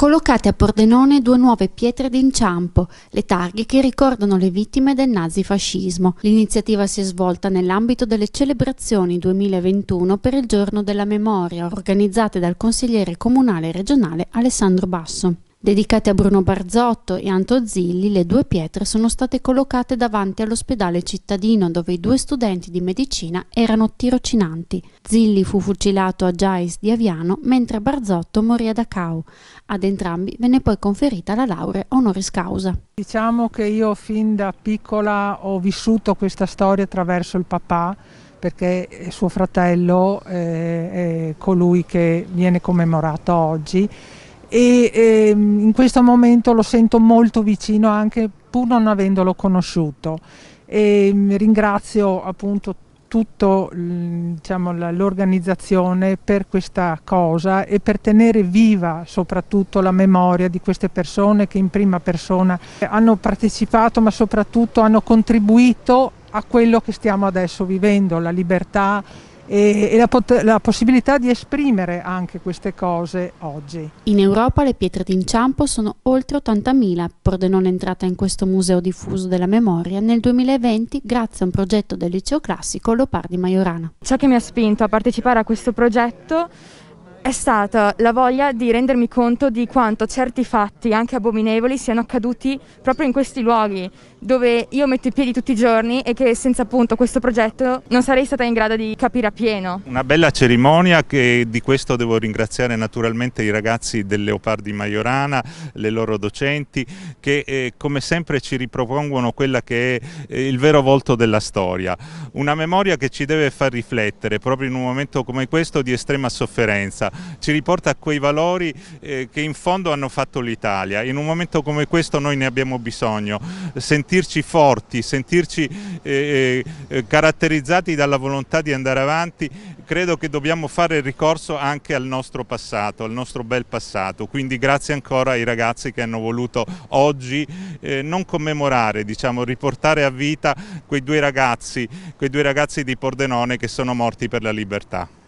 Collocate a Pordenone due nuove pietre d'inciampo, le targhe che ricordano le vittime del nazifascismo. L'iniziativa si è svolta nell'ambito delle celebrazioni 2021 per il Giorno della Memoria, organizzate dal consigliere comunale e regionale Alessandro Basso. Dedicate a Bruno Barzotto e Anto Zilli, le due pietre sono state collocate davanti all'ospedale cittadino dove i due studenti di medicina erano tirocinanti. Zilli fu fucilato a Giais di Aviano mentre Barzotto morì a Dachau. Ad entrambi venne poi conferita la laurea honoris causa. Diciamo che io fin da piccola ho vissuto questa storia attraverso il papà perché eh, suo fratello eh, è colui che viene commemorato oggi e eh, in questo momento lo sento molto vicino anche pur non avendolo conosciuto e ehm, ringrazio appunto tutta diciamo, l'organizzazione per questa cosa e per tenere viva soprattutto la memoria di queste persone che in prima persona eh, hanno partecipato ma soprattutto hanno contribuito a quello che stiamo adesso vivendo, la libertà, e, e la, pot- la possibilità di esprimere anche queste cose oggi. In Europa le pietre d'inciampo sono oltre 80.000, Pordenone è entrata in questo museo diffuso della memoria nel 2020 grazie a un progetto del liceo classico Lopardi Maiorana. Ciò che mi ha spinto a partecipare a questo progetto è stata la voglia di rendermi conto di quanto certi fatti, anche abominevoli, siano accaduti proprio in questi luoghi dove io metto i piedi tutti i giorni e che senza appunto questo progetto non sarei stata in grado di capire appieno. Una bella cerimonia che di questo devo ringraziare naturalmente i ragazzi del Leopardi Maiorana, le loro docenti che eh, come sempre ci ripropongono quella che è eh, il vero volto della storia, una memoria che ci deve far riflettere proprio in un momento come questo di estrema sofferenza ci riporta a quei valori eh, che in fondo hanno fatto l'Italia. In un momento come questo noi ne abbiamo bisogno, sentirci forti, sentirci eh, eh, eh, caratterizzati dalla volontà di andare avanti, credo che dobbiamo fare ricorso anche al nostro passato, al nostro bel passato, quindi grazie ancora ai ragazzi che hanno voluto oggi eh, non commemorare, diciamo, riportare a vita quei due ragazzi, quei due ragazzi di Pordenone che sono morti per la libertà.